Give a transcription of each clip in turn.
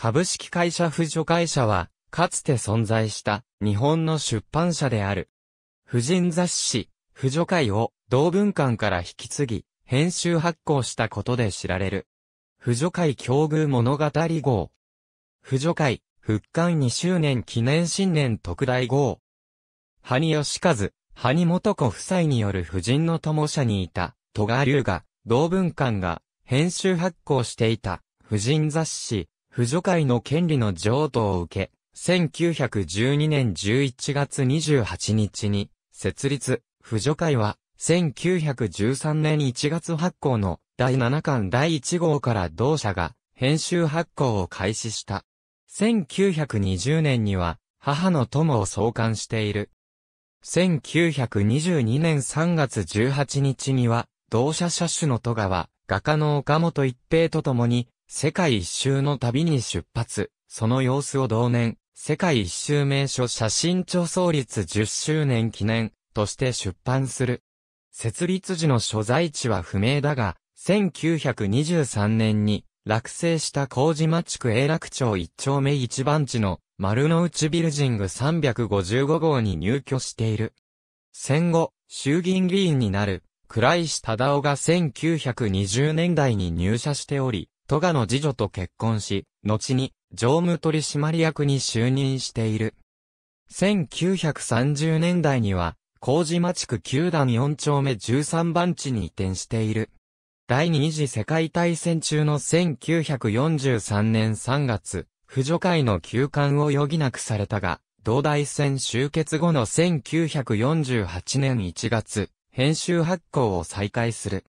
株式会社婦女会社は、かつて存在した日本の出版社である。婦人雑誌、婦女会を同文館から引き継ぎ、編集発行したことで知られる。婦女会境遇物語号。婦女会、復刊2周年記念新年特大号。萩吉和、萩元子夫妻による婦人の友社にいた、戸川龍が、同文館が、編集発行していた、婦人雑誌、婦女会の権利の譲渡を受け、1912年11月28日に設立、婦女会は、1913年1月発行の第7巻第1号から同社が編集発行を開始した。1920年には母の友を創刊している。1922年3月18日には同社社主の戸川、画家の岡本一平と共に世界一周の旅に出発、その様子を同年、世界一周名所写真著創立10周年記念として出版する。設立時の所在地は不明だが、1923年に落成した麹町区永楽町一丁目一番地の丸の内ビルジング355号に入居している。戦後、衆議院議員になる、倉石忠夫が1920年代に入社しており、トガの次女と結婚し、後に常務取締役に就任している。1930年代には、麹島地区9段4丁目13番地に移転している。第二次世界大戦中の1943年3月、婦助会の休館を余儀なくされたが、同大戦終結後の1948年1月、編集発行を再開する。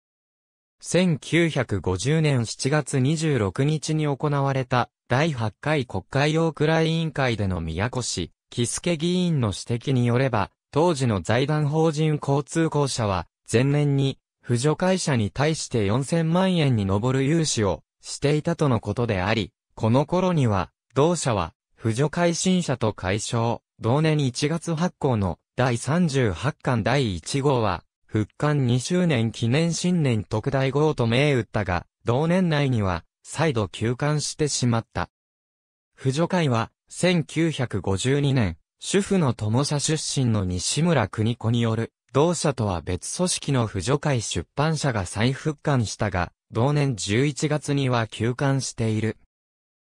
1950年7月26日に行われた第8回国会大蔵委員会での宮古市、木助議員の指摘によれば、当時の財団法人交通公社は、前年に、扶助会社に対して4000万円に上る融資をしていたとのことであり、この頃には、同社は、扶助会新社と解消、同年1月発行の第38巻第1号は、復刊2周年記念新年特大号と銘打ったが、同年内には、再度休刊してしまった。婦女会は、1952年、主婦の友社出身の西村邦子による、同社とは別組織の婦女会出版社が再復刊したが、同年11月には休刊している。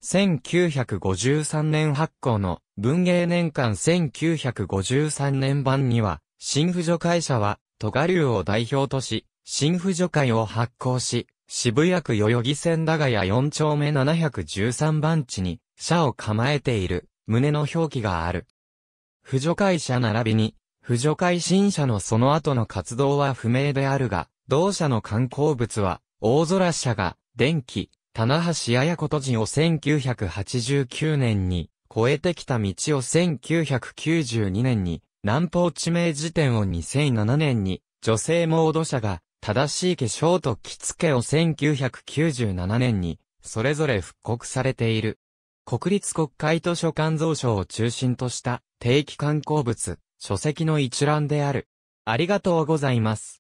1953年発行の文芸年間1953年版には、新婦女会社は都賀流を代表とし、新婦女会を発行し、渋谷区代々木線長屋4丁目713番地に、社を構えている、旨の表記がある。婦女会社並びに、婦女会新社のその後の活動は不明であるが、同社の観光物は、大空社が、電気、棚橋綾子都人を1989年に、超えてきた道を1992年に、南方地名辞典を2007年に、女性モード社が、正しい化粧と着付けを1997年に、それぞれ復刻されている。国立国会図書館蔵書を中心とした定期刊行物、書籍の一覧である。ありがとうございます。